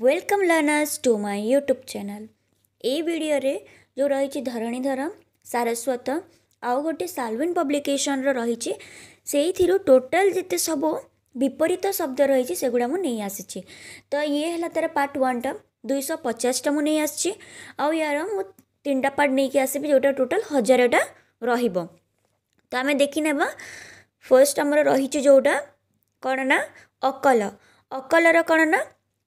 Welcome learners to my YouTube channel ए video रे जो रही धरणीधर सारस्वत आउ गोटे साल्विन पब्लिकेशन रही से टोटल जिते सब विपरीत शब्द रही सेगुड़ा मुझे नहीं आसी तो ये है तार पार्ट वाटा दुईश पचासटा मुझे नहीं आस आसार मुझा पार्ट नहीं आसबि जो टोटाल हजारटा रमें देखने फर्स्ट आमर रही जोटा कौन ना अकल अकलर कौन ना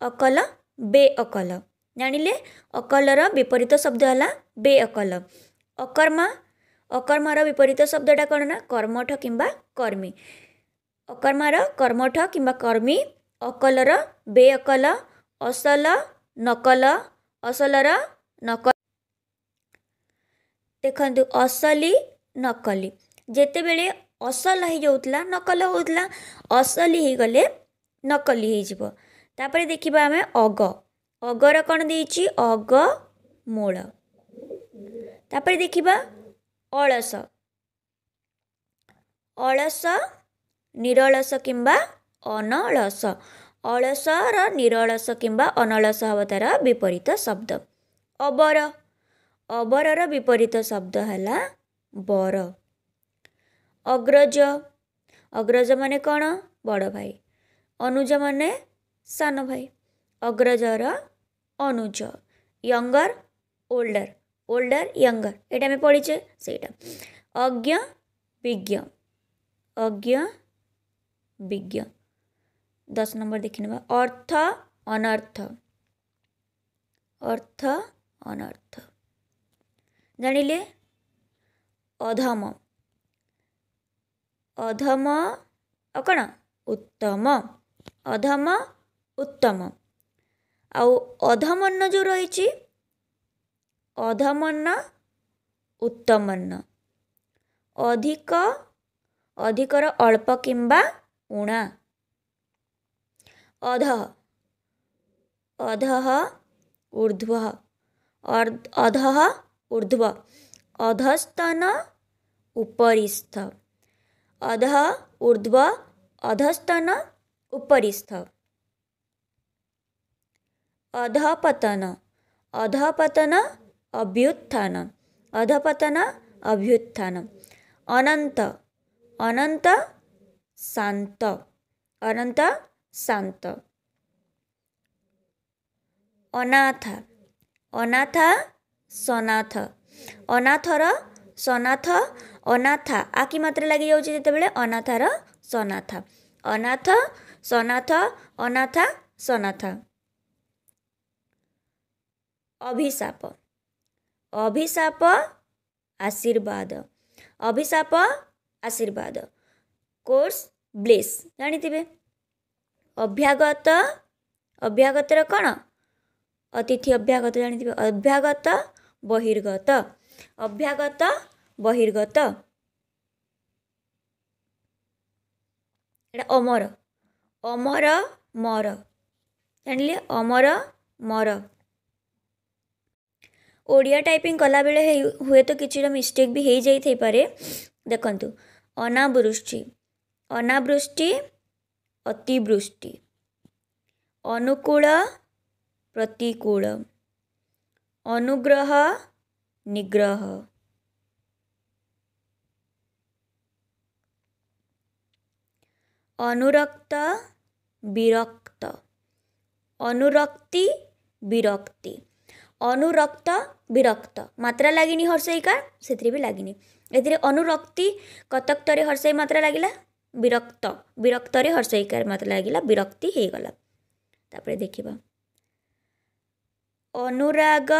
अकल बेअकल जाणलेे अकलर विपरित शब्द हा बेअकल अकर्मा अकर्मार विपरीत शब्द टा कण ना कर्मठ अकर्मार कर्मठ अकर्मठ कर्मी कर्म अकलर बेअकल असल नकल असलर नकल देखील असली नकली जेते जतेबे असल होईल नकल होऊ ला असली होईगले नली होईल ତାପରେ ଦେଖିବା ଆମେ ଅଗ ଅଗର କ'ଣ ଦେଇଛି ଅଗ ମୂଳ ତାପରେ ଦେଖିବା ଅଳସ ଅଳସ ନିରଳସ କିମ୍ବା ଅନଳସ ଅଳସର ନିରଳସ କିମ୍ବା ଅନଳସ ହେବ ତା'ର ବିପରୀତ ଶବ୍ଦ ଅବର ଅବରର ବିପରୀତ ଶବ୍ଦ ହେଲା ବର ଅଗ୍ରଜ ଅଗ୍ରଜ ମାନେ କ'ଣ ବଡ଼ ଭାଇ ଅନୁଜ ମାନେ सान भाई अग्रजर अनुज यंगर ओल्डर ओल्डर यंगर ये आम पढ़ीचे से अज्ञ विज्ञ अज्ञ विज्ञ दस नंबर देखने अर्थ अनर्थ अर्थ अनर्थ जान लें अधम अधम कण उत्तम अधम ଉତ୍ତମ ଆଉ ଅଧମର୍ଣ୍ଣ ଯେଉଁ ରହିଛି ଅଧମର୍ଣ୍ଣ ଉତ୍ତମର୍ଣ୍ଣ ଅଧିକ ଅଧିକର ଅଳ୍ପ କିମ୍ବା ଉଣା ଅଧ ଅଧ ଉର୍ଦ୍ଧ୍ୱ ଅଧ ଉର୍ଦ୍ଧ୍ୱ ଅଧସ୍ତନ ଉପରିସ୍ଥ ଅଧ ଉର୍ଦ୍ଧ୍ୱ ଅଧସ୍ତନ ଉପରିସ୍ଥ ଅଧପତନ ଅଧପତନ ଅଭ୍ୟୁତ୍ଥାନ ଅଧପତନ ଅଭ୍ୟୁତ୍ଥାନ ଅନନ୍ତ ଅନନ୍ତ ଶାନ୍ତ ଅନନ୍ତ ଶାନ୍ତ ଅନାଥା ଅନାଥା ସନାଥ ଅନାଥର ସନାଥ ଅନାଥା ଆକି ମାତ୍ରା ଲାଗିଯାଉଛି ଯେତେବେଳେ ଅନାଥାର ସନାଥ ଅନାଥ ସନାଥ ଅନାଥା ସନାଥ अभिशाप अभिशाप आशीर्वाद अभिशाप आशीर्वाद कोर्स ब्लेस जानेथे अभ्यागत अभ्यागत र अतिथि अभ्यागत जाने अभ्यागत बहिर्गत अभ्यागत बहिर्गत एउटा अमर अमर मर जान् अमर मर ଓଡ଼ିଆ ଟାଇପିଂ କଲାବେଳେ ହୁଏତ କିଛିଟା ମିଷ୍ଟେକ୍ ବି ହେଇଯାଇଥାଇପାରେ ଦେଖନ୍ତୁ ଅନାବୃଷ୍ଟି ଅନାବୃଷ୍ଟି ଅତିବୃଷ୍ଟି ଅନୁକୂଳ ପ୍ରତିକୂଳ ଅନୁଗ୍ରହ ନିଗ୍ରହ ଅନୁରକ୍ତ ବିରକ୍ତ ଅନୁରକ୍ତି ବିରକ୍ତି ଅନୁରକ୍ତ ବିରକ୍ତ ମାତ୍ରା ଲାଗିନି ହର୍ଷେଇକା ସେଥିରେ ବି ଲାଗିନି ଏଥିରେ ଅନୁରକ୍ତି କତକ୍ତରେ ହର୍ଷେଇ ମାତ୍ରା ଲାଗିଲା ବିରକ୍ତ ବିରକ୍ତରେ ହର୍ଷେଇକାର ମାତ୍ରା ଲାଗିଲା ବିରକ୍ତି ହେଇଗଲା ତାପରେ ଦେଖିବା ଅନୁରାଗ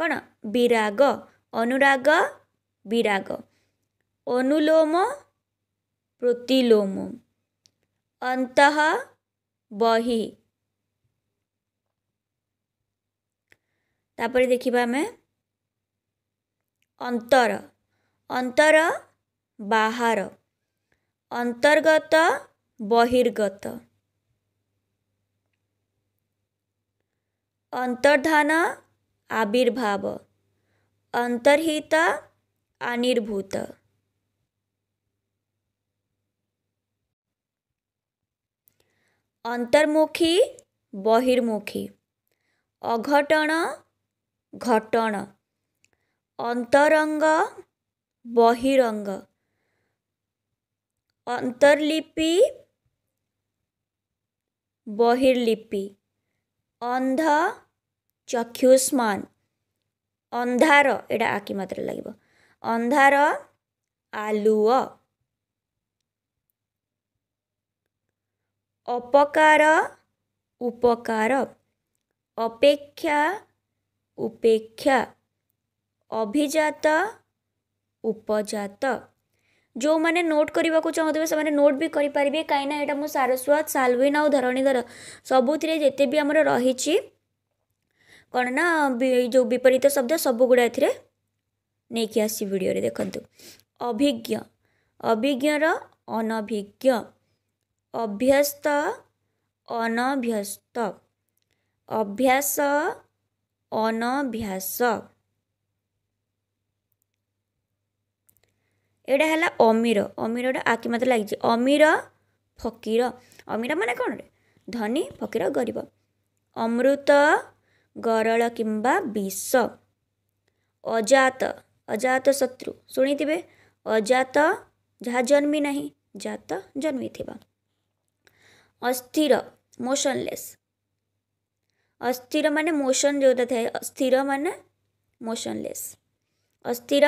କ'ଣ ବିରାଗ ଅନୁରାଗ ବିରାଗ ଅନୁଲୋମ ପ୍ରତିଲୋମ ଅନ୍ତଃ ବହି ତାପରେ ଦେଖିବା ଆମେ ଅନ୍ତର ଅନ୍ତର ବାହାର ଅନ୍ତର୍ଗତ ବହିର୍ଗତ ଅନ୍ତର୍ଧାନ ଆବିର୍ଭାବ ଅନ୍ତର୍ହିତ ଆନିର୍ଭୂତ ଅନ୍ତର୍ମୁଖୀ ବହିର୍ମୁଖୀ ଅଘଟଣ ଘଟଣ ଅନ୍ତରଙ୍ଗ ବହିରଙ୍ଗ ଅନ୍ତର୍ଲିପି ବହିର୍ଲିପି ଅନ୍ଧ ଚକ୍ଷୁଷ୍ମାନ ଅନ୍ଧାର ଏଇଟା ଆକି ମାତ୍ର ଲାଗିବ ଅନ୍ଧାର ଆଲୁଅ ଅପକାର ଉପକାର ଅପେକ୍ଷା उपेक्षा अभिजात उपजात जो मैंने नोट करने को चाहूँ से नोट भी करेंगे कहीं मुझे सारस्वत सालवीन आउ धरणीधर सबुति जिते भी आम रही कौन ना जो विपरीत शब्द सब गुड़ा नहीं नहींक आस भिड देखु अभिज्ञ अभिज्ञर अनभिज्ञ अभ्यस्त अनभ्यस्त अभ्यास ଅନଭ୍ୟାସ ଏଇଟା ହେଲା ଅମିର ଅମିରଟେ ଆଖି ମୋତେ ଲାଗିଛି ଅମିର ଫକୀର ଅମିର ମାନେ କ'ଣ ରେ ଧନୀ ଫକୀର ଗରିବ ଅମୃତ ଗରଳ କିମ୍ବା ବିଷ ଅଜାତ ଅଜାତ ଶତ୍ରୁ ଶୁଣିଥିବେ ଅଜାତ ଯାହା ଜନ୍ମି ନାହିଁ ଜାତ ଜନ୍ମିଥିବ ଅସ୍ଥିର ମୋସନଲେସ୍ अस्थिर मोसन जोटा थाहा अस्थिर मोसनलेस अस्थिर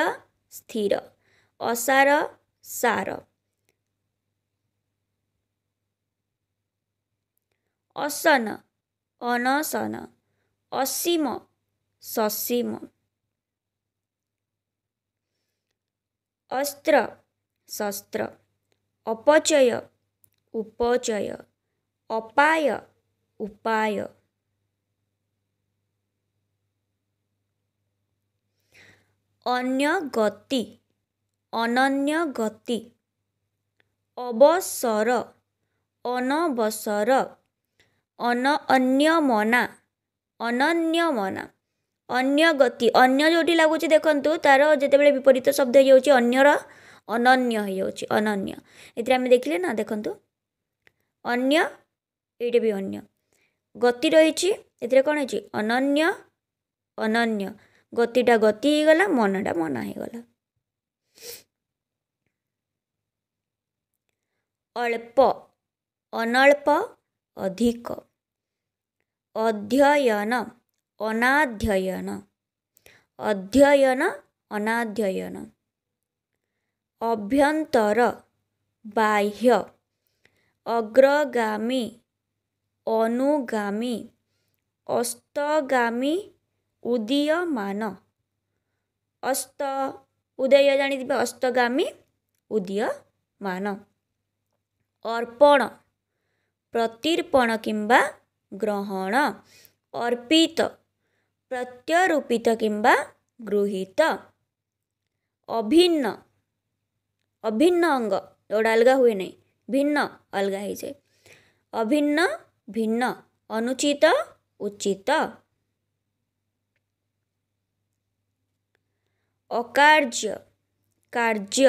स्थिर असार सार असन अनसन असीम ससीम अस्त्र शस्त्र अपचय उपचय अपाय उपाय. ଅନ୍ୟ ଗତି ଅନନ୍ୟ ଗତି ଅବସର ଅନବସର ଅନ ଅନ୍ୟମନା ଅନନ୍ୟମନା ଅନ୍ୟ ଗତି ଅନ୍ୟ ଯେଉଁଠି ଲାଗୁଛି ଦେଖନ୍ତୁ ତା'ର ଯେତେବେଳେ ବିପରୀତ ଶବ୍ଦ ହେଇଯାଉଛି ଅନ୍ୟର ଅନନ୍ୟ ହେଇଯାଉଛି ଅନନ୍ୟ ଏଥିରେ ଆମେ ଦେଖିଲେ ନା ଦେଖନ୍ତୁ ଅନ୍ୟ ଏଇଟା ବି ଅନ୍ୟ ଗତି ରହିଛି ଏଥିରେ କ'ଣ ହେଇଛି ଅନନ୍ୟ ଅନନ୍ୟ ଗତିଟା ଗତି ହେଇଗଲା ମନଟା ମନା ହେଇଗଲା ଅଳ୍ପ ଅନଳ୍ପ ଅଧିକ ଅଧ୍ୟୟନ ଅନାଧ୍ୟୟନ ଅଧ୍ୟୟନ ଅନାଧ୍ୟୟନ ଅଭ୍ୟନ୍ତର ବାହ୍ୟ ଅଗ୍ରଗାମୀ ଅନୁଗାମୀ ଅସ୍ତଗାମୀ उदय मान अस्त उदय जानी अस्तगामी उदय मान अर्पण प्रतिर्पण किंवा ग्रहण अर्पित प्रत्यारोपित किंवा गृहित अभिन्न अभिन्न अंग जोड़ा अलग हुए ना भिन्न अलग ही जाए अभिन्न भिन्न अनुचित उचित अकार्य कार्य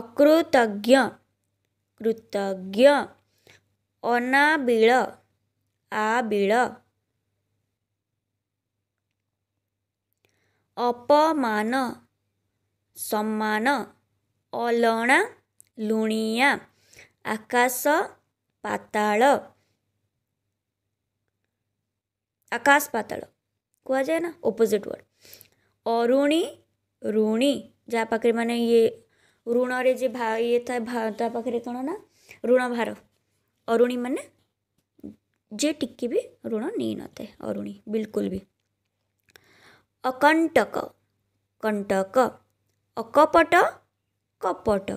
अकृतज्ञ कृतज्ञ अनाबिଳ ଆବିଳ ଅପମାନ ସମ୍ମାନ ଅଲଣା ଲୁଣିଆ ଆକାଶ ପାତାଳ ଆକାଶ ପାତାଳ କୁହାଯାଏ ନା ଅପୋଜିଟ୍ ୱାର୍ଡ଼ ଅରୁଣୀ ऋणी जहाँ पाखे मान ये ऋण रे ये था पाखे कौन ना ऋण भार अरुणी मान जे टिके भी ऋण नहीं नए अरुणी बिल्कुल भी अकंटक कंटक अकपट कपट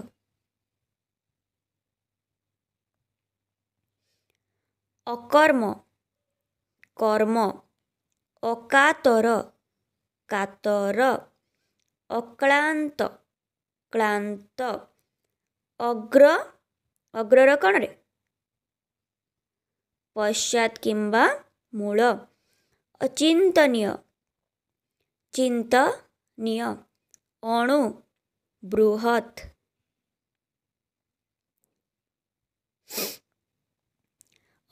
अकर्म कर्म अकातर कातर ଅକ୍ଳାନ୍ତ କ୍ଳାନ୍ତ ଅଗ୍ର ଅଗ୍ରର କ'ଣରେ ପଶ୍ଚାତ୍ କିମ୍ବା ମୂଳ ଅଚିନ୍ତନୀୟ ଚିନ୍ତନୀୟ ଅଣୁ ବୃହତ୍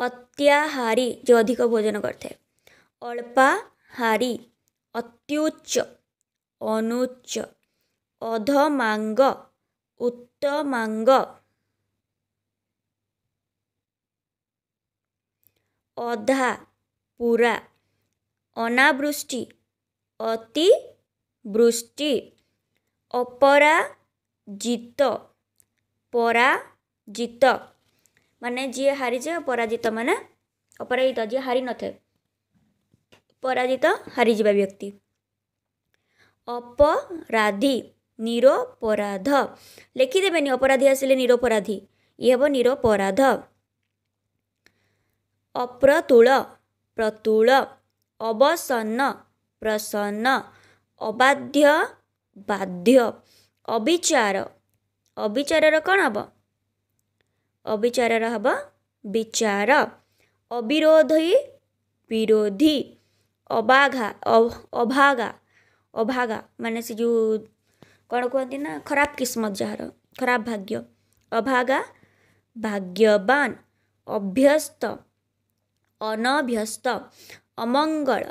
ଅତ୍ୟାହାରୀ ଯେ ଅଧିକ ଭୋଜନ କରିଥାଏ ଅଳ୍ପାହାରୀ ଅତ୍ୟୁଚ୍ଚ অনুচ্চ অধমাঙ্গ উত্তমাঙ্গ অধা পুরা অনাবৃষ্টি অতি বৃষ্টি অপরাজিত পরাজিত ମାନେ ଯିଏ ହାରିଯାଏ ପରାଜିତ ମାନେ ଅପରାଜିତ ଯିଏ ହାରି ନଥାଏ ପରାଜିତ ହାରିଯିବା ବ୍ୟକ୍ତି अपराधी निरपराध लेखिदेव अपराधी आसले निरपराधी इ हरपराध अप्रतुल प्रतुल अवसन्न प्रसन्न अबाध्यचार अविचार र कविचार र विचार अविरोधी विरोधी अबाघा अभागा ଅଭାଗା ମାନେ ସେ ଯେଉଁ କ'ଣ କୁହନ୍ତି ନା ଖରାପ କିସ୍ମତ ଯାହାର ଖରାପ ଭାଗ୍ୟ ଅଭାଗା ଭାଗ୍ୟବାନ ଅଭ୍ୟସ୍ତ ଅନଭ୍ୟସ୍ତ ଅମଙ୍ଗଳ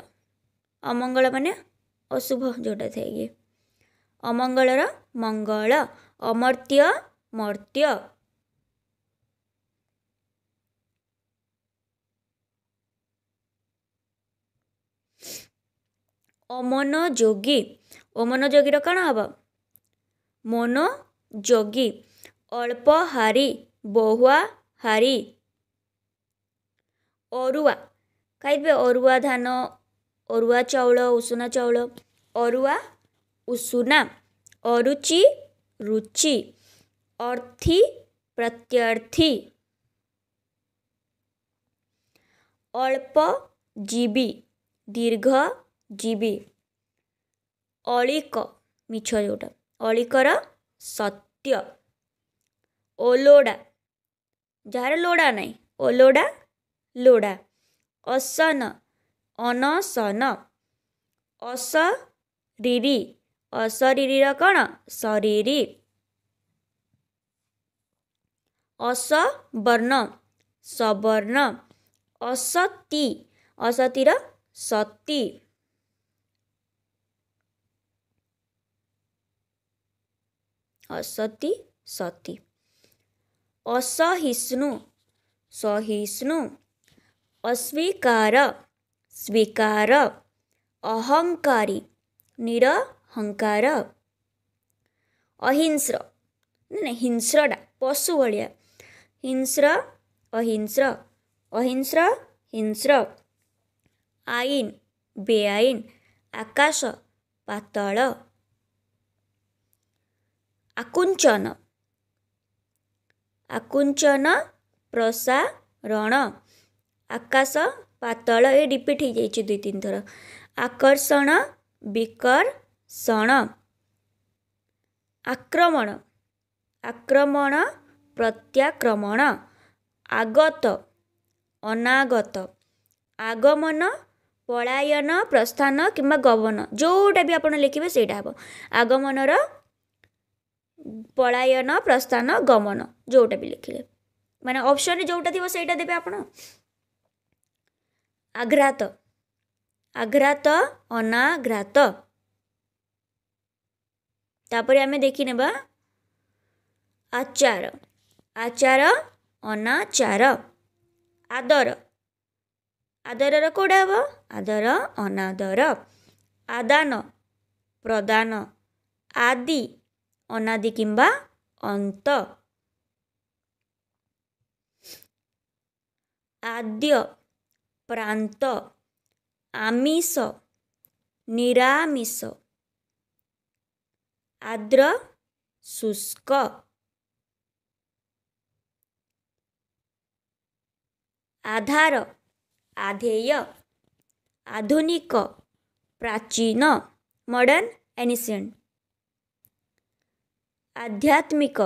ଅମଙ୍ଗଳ ମାନେ ଅଶୁଭ ଯେଉଁଟା ଥାଏ କି ଅମଙ୍ଗଳର ମଙ୍ଗଳ ଅମର୍ତ୍ୟ ମର୍ତ୍ୟ ଅମନୋଯୋଗୀ ଅମନୋଯୋଗୀର କ'ଣ ହେବ ମନୋଯୋଗୀ ଅଳ୍ପହାରୀ ବହୁଆହାରୀ ଅରୁଆ ଖାଇବେ ଅରୁଆ ଧାନ ଅରୁଆ ଚାଉଳ ଉଷୁନା ଚାଉଳ ଅରୁଆ ଉଷୁନା ଅରୁଚି ରୁଚି ଅର୍ଥୀ ପ୍ରତ୍ୟର୍ଥୀ ଅଳ୍ପ ଜୀବି ଦୀର୍ଘ ଯିବି ଅଳିକ ମିଛ ଯେଉଁଟା ଅଳିକର ସତ୍ୟ ଓଲୋଡ଼ା ଯାହାର ଲୋଡ଼ା ନାହିଁ ଓଲୋଡ଼ା ଲୋଡ଼ା ଅସନ ଅନସନ ଅସରିରି ଅସରିରିର କ'ଣ ଶରୀରି ଅସବର୍ଣ୍ଣ ସବର୍ଣ୍ଣ ଅସତି ଅସତିର ସତୀ असती सती असहिष्णु सहिष्णु अस्वीकार स्वीकार अहङ्कारी निरहङ्कार अहिंस्र पशु पशुभलिया हिंस्र अहिंस्र अहिंस्र हिंस्र आइन बेआईन आकाश पात ଆକୁଞ୍ଚନ ଆକୁଞ୍ଚନ ପ୍ରସାରଣ ଆକାଶ ପାତଳ ଏ ରିପିଟ୍ ହେଇଯାଇଛି ଦୁଇ ତିନି ଥର ଆକର୍ଷଣ ବିକର୍ଷଣ ଆକ୍ରମଣ ଆକ୍ରମଣ ପ୍ରତ୍ୟାକ୍ରମଣ ଆଗତ ଅନାଗତ ଆଗମନ ପଳାୟନ ପ୍ରସ୍ଥାନ କିମ୍ବା ଗବନ ଯେଉଁଟା ବି ଆପଣ ଲେଖିବେ ସେଇଟା ହେବ ଆଗମନର ପଳାୟନ ପ୍ରସ୍ଥାନ ଗମନ ଯେଉଁଟା ବି ଲେଖିଲେ ମାନେ ଅପସନ୍ରେ ଯେଉଁଟା ଥିବ ସେଇଟା ଦେବେ ଆପଣ ଆଘ୍ରାତ ଆଘ୍ରାତ ଅନାଘ୍ରାତ ତାପରେ ଆମେ ଦେଖିନେବା ଆଚାର ଆଚାର ଅନାଚାର ଆଦର ଆଦରର କେଉଁଟା ହେବ ଆଦର ଅନାଦର ଆଦାନ ପ୍ରଦାନ ଆଦି ଅନାଦି କିମ୍ବା ଅନ୍ତ ଆଦ୍ୟ ପ୍ରାନ୍ତ ଆମିଷ ନିରାମିଷ ଆଦ୍ର ଶୁଷ୍କ ଆଧାର ଆଧେୟ ଆଧୁନିକ ପ୍ରାଚୀନ ମଡ଼ର୍ଣ୍ଣ ଏନିସେଣ୍ଟ ଆଧ୍ୟାତ୍ମିକ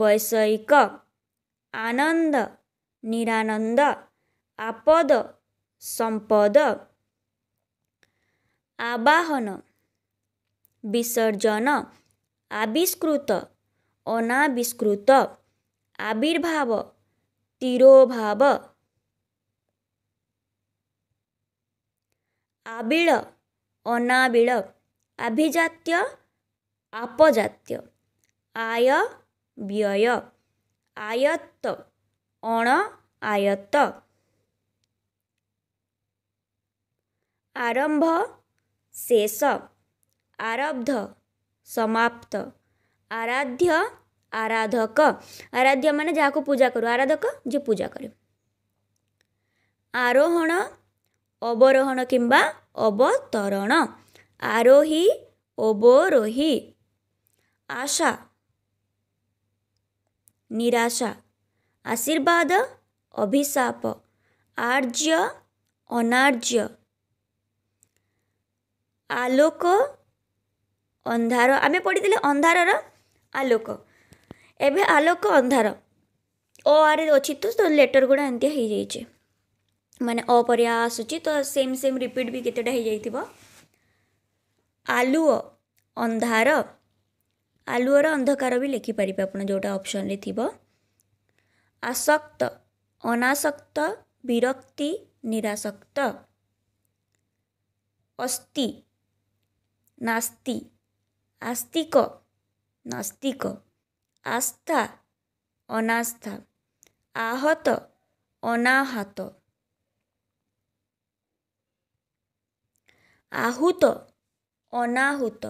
ବୈଷୟିକ ଆନନ୍ଦ ନିରାନନ୍ଦ ଆପଦ ସମ୍ପଦ ଆବାହନ ବିସର୍ଜନ ଆବିଷ୍କୃତ ଅନାବିଷ୍କୃତ ଆବିର୍ଭାବ ତିରୋଭାବ ଆବିଳ ଅନାବିଳ ଆଭିଜାତ୍ୟ ଆପଜାତ୍ୟ ଆୟ ବ୍ୟୟ ଆୟତ ଅଣ ଆୟତ ଆରମ୍ଭ ଶେଷ ଆରବ୍ଧ ସମାପ୍ତ ଆରାଧ୍ୟ ଆରାଧକ ଆରାଧ୍ୟ ମାନେ ଯାହାକୁ ପୂଜା କରୁ ଆରାଧକ ଯିଏ ପୂଜା କରେ ଆରୋହଣ ଅବରୋହଣ କିମ୍ବା ଅବତରଣ ଆରୋହୀ ଅବରୋହୀ ଆଶା ನಿರಾಶಾ ಆಶೀರ್ವಾದ ಅಭಿಶಾಪ আর্য অনার্য আলোক ଅନ୍ଧାର ଆମେ ପଢ଼ିଥିଲେ ଅନ୍ଧାରର ଆଲୋକ ଏବେ ଆଲୋକ ଅନ୍ଧାର ଓ ଆରେ ଅଛି ତ ଲେଟର୍ ଗୁଡ଼ା ଏମିତିଆ ହେଇଯାଇଛି ମାନେ ଅ ପରିଆ ଆସୁଛି ତ ସେମ୍ ସେମ୍ ରିପିଟ୍ ବି କେତେଟା ହେଇଯାଇଥିବ ଆଲୁଅ ଅନ୍ଧାର ଆଲୁଅର ଅନ୍ଧକାର ବି ଲେଖିପାରିବେ ଆପଣ ଯେଉଁଟା ଅପସନରେ ଥିବ ଆସକ୍ତ ଅନାସକ୍ତ ବିରକ୍ତି ନିରାସକ୍ତ ଅସ୍ତି ନାସ୍ତି ଆସ୍ତିକ ନାସ୍ତିକ ଆସ୍ଥା ଅନାସ୍ଥା ଆହତ ଅନାହତ ଆହୁତ ଅନାହୁତ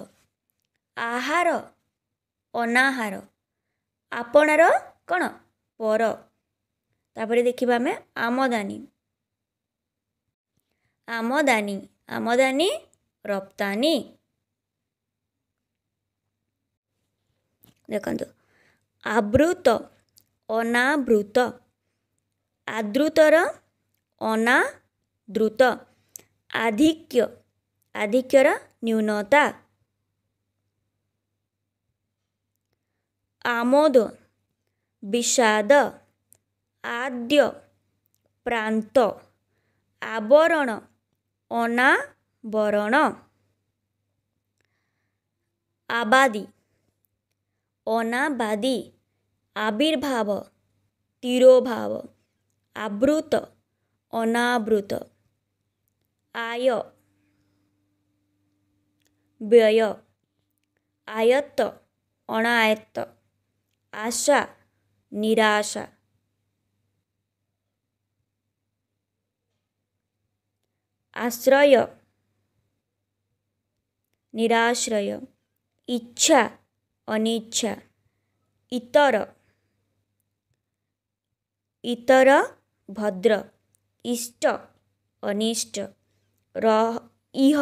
ଆହାର ଅନାହାର ଆପଣାର କ'ଣ ପର ତାପରେ ଦେଖିବା ଆମେ ଆମଦାନୀ ଆମଦାନୀ ଆମଦାନୀ ରପ୍ତାନୀ ଦେଖନ୍ତୁ ଆବୃତ ଅନାବୃତ ଆଦୃତର ଅନାଦୃତ ଆଧିକ୍ୟ ଆଧିକ୍ୟର ନ୍ୟୁନତା আমোদ বিষাদ আদ্য প্রান্ত আবরণ অনাবরণ আবাদি অনাবাদি আবির্ভাব তিরোভাব আবৃত অনাবৃত আয় ব্যয় আয়ত্ত অনায়ত্ত ଆଶା ନିରାଶା ଆଶ୍ରୟ ନିରାଶ୍ରୟ ଇଚ୍ଛା ଅନିଚ୍ଛା ଇତର ଇତର ଭଦ୍ର ଇଷ୍ଟ ଅନିଷ୍ଟ ଇହ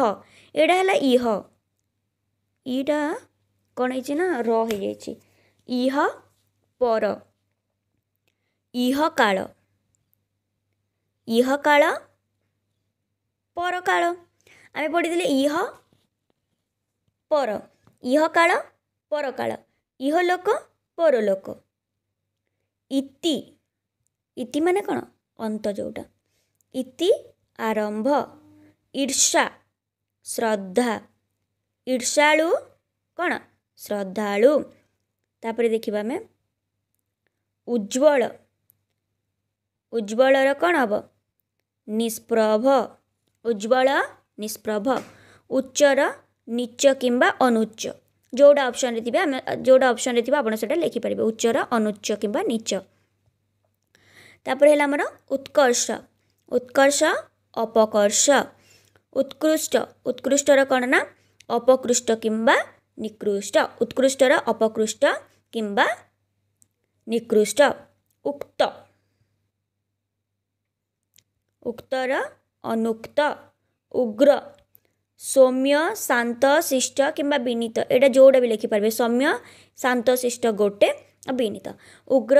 ଏଇଟା ହେଲା ଇହ ଇଟା କ'ଣ ହେଇଛି ନା ର ହେଇଯାଇଛି ଇହ ପର ଇହକାଳ ଇହକାଳ ପରକାଳ ଆମେ ପଢ଼ିଥିଲେ ଇହ ପର ଇହକାଳ ପରକାଳ ଇହଲୋକ ପରଲୋକ ଇତି ଇତି ମାନେ କ'ଣ ଅନ୍ତ ଯେଉଁଟା ଇତି ଆରମ୍ଭ ଇର୍ଷା ଶ୍ରଦ୍ଧା ଇର୍ଷାଳୁ କ'ଣ ଶ୍ରଦ୍ଧାଳୁ तापर देखा आम उज्जवल उज्जवल कौन हम निष्प्रभ उज्जवल निष्प्रभ उच्चर नीच किंवा अनुच्च जोड़ा ऑप्शन रे थे जोड़ा ऑप्शन रे थे आप लिखिपर उच्चर अनुच्च किंवा नीच तापर है उत्कर्ष उत्कर्ष अपकर्ष उत्कृष्ट उत्कृष्टर कौन ना अपकृष्ट किंवा ନିକୃଷ୍ଟ ଉତ୍କୃଷ୍ଟର ଅପକୃଷ୍ଟ କିମ୍ବା ନିକୃଷ୍ଟ ଉକ୍ତ ଉକ୍ତର ଅନୁକ୍ତ ଉଗ୍ର ସୌମ୍ୟ ଶାନ୍ତ ଶିଷ୍ଟ କିମ୍ବା ବିନୀତ ଏଇଟା ଯେଉଁଟା ବି ଲେଖିପାରିବେ ସୌମ୍ୟ ଶାନ୍ତ ଶିଷ୍ଟ ଗୋଟେ ଆଉ ବିନୀତ ଉଗ୍ର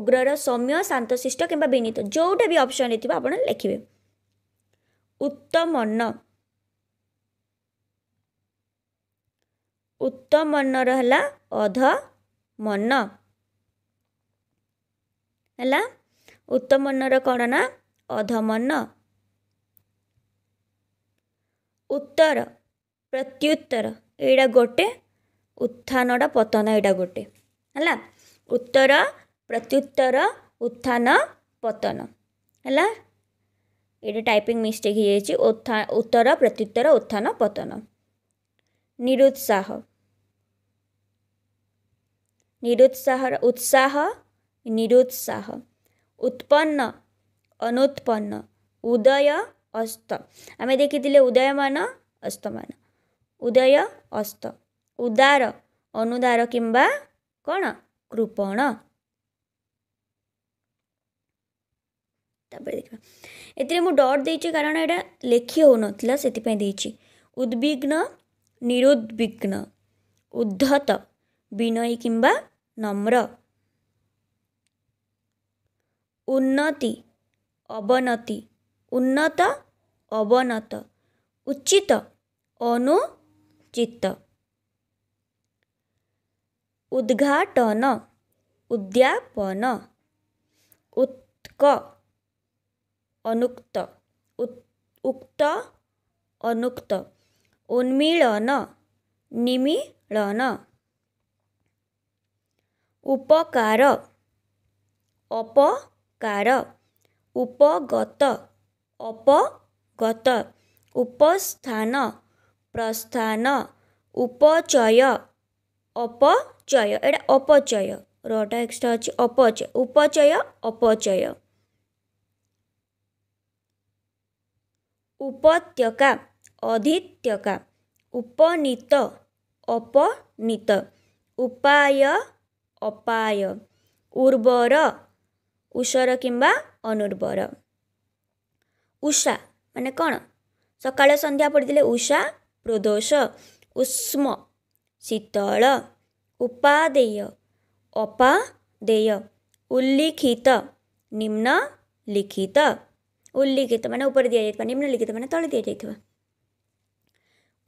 ଉଗ୍ରର ସୌମ୍ୟ ଶାନ୍ତ ଶିଷ୍ଟ କିମ୍ବା ବିନୀତ ଯେଉଁଟା ବି ଅପସନ୍ରେ ଥିବ ଆପଣ ଲେଖିବେ ଉତ୍ତମନ ଉତ୍ତମ ମନର ହେଲା ଅଧ ମନ ହେଲା ଉତ୍ତମ ମନର କ'ଣ ନା ଅଧ ମନ ଉତ୍ତର ପ୍ରତ୍ୟୁତ୍ତର ଏଇଟା ଗୋଟେ ଉତ୍ଥାନଟା ପତନ ଏଇଟା ଗୋଟେ ହେଲା ଉତ୍ତର ପ୍ରତ୍ୟୁତ୍ତର ଉତ୍ଥାନ ପତନ ହେଲା ଏଇଟା ଟାଇପିଂ ମିଷ୍ଟେକ୍ ହେଇଯାଇଛି ଉତ୍ଥା ଉତ୍ତର ପ୍ରତ୍ୟୁତ୍ତର ଉତ୍ଥାନ ପତନ निरुत्साह निरुत्साह उत्साह निरुत्साह उत्पन्न अनुत्पन्न उदय अस्त आम देखी उदय मान अस्त उदय अस्त उदार अनुदार किंबा कण कृपण देख ए डट दे कारण यहाँ लेखी हो ना से उद्विग्न ुद्वि उद्धत विनयी किम्बा नम्र उन्नति अवनति उन्नत अवनत उचित अनुचित उद्घाटन उद्पन उत्क अनुक्त उक्त अनुक्त उन्मिलन निमिलन उपकार अपकार उपगत अपगत उपस्थान प्रस्थान उपचय अपचय एउटा अपचय रक्सट अपचय उपचय अपचय उपत्यका अधित्यका उपनीत अपनीत उपाय अपाय उर्वर उषर अनुर्वर उषा म सकाळ सन्ध्या पढिदि उषा प्रदोष उष्म शीतळ उपादेय अपादेय उल्लिखित निम्न लिखित उल्लिखित म तळे दिया जाय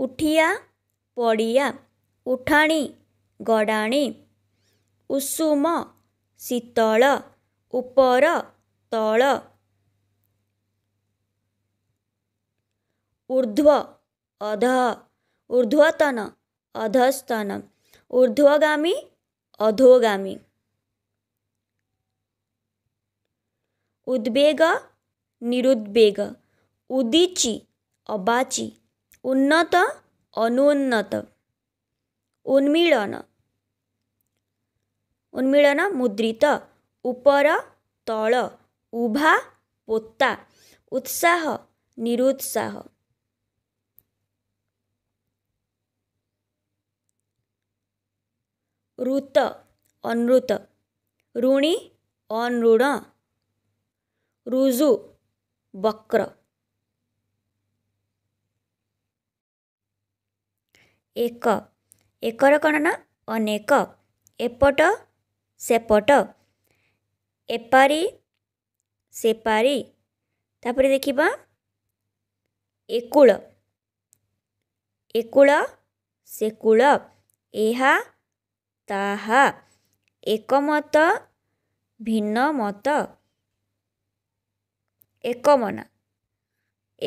ଉଠିଆ ପଡ଼ିଆ ଉଠାଣି ଗଡ଼ାଣି ଉଷୁମ ଶୀତଳ ଉପର ତଳ ଉର୍ଦ୍ଧ୍ୱ ଅଧ ଉର୍ଦ୍ଧ୍ୱତନ ଅଧସ୍ତନ ঊর্ধ্বগামী অধোগামী উদ্বেগ নিরুদ্বেগ উদিচি অবাচি उन्नत अनुन्नत उमिळन मुद्रित उपर तळ उभा पोता उत्साह निरुत्साह ऋत अनृत ऋणी अनुण ऋजु बक्र ଏକ ଏକର କ'ଣ ନା ଅନେକ ଏପଟ ସେପଟ ଏପାରି ସେପାରି ତାପରେ ଦେଖିବା ଏକୁଳ ଏକୁଳ ସେକୁଳ ଏହା ତାହା ଏକମତ ଭିନ୍ନ ମତ ଏକମନା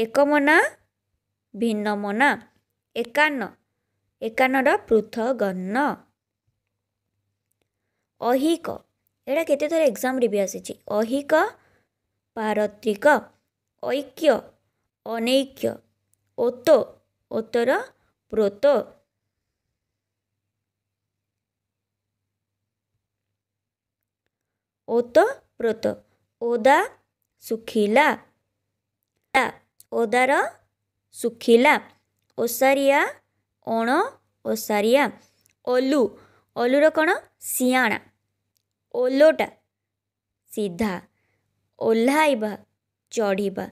ଏକମନା ଭିନ୍ନ ମନା ଏକାନ୍ନ ଏକାନର ପୃଥଗନ ଅହିକ ଏଇଟା କେତେ ଥର ଏକ୍ଜାମ୍ରେ ବି ଆସିଛି ଅହିକ ପାରତ୍ରିକ ଐକ୍ୟ ଅନୈକ୍ୟ ଓତ ଓତର ପ୍ରୋତ ଓତ ପ୍ରୋତ ଓଦା ଶୁଖିଲା ଓଦାର ଶୁଖିଲା ଓସାରିଆ ଅଣ ଓସାରିଆ ଓଲୁ ଓଲୁର କ'ଣ ସିଆଣା ଓଲଟା ସିଧା ଓହ୍ଲାଇବା ଚଢ଼ିବା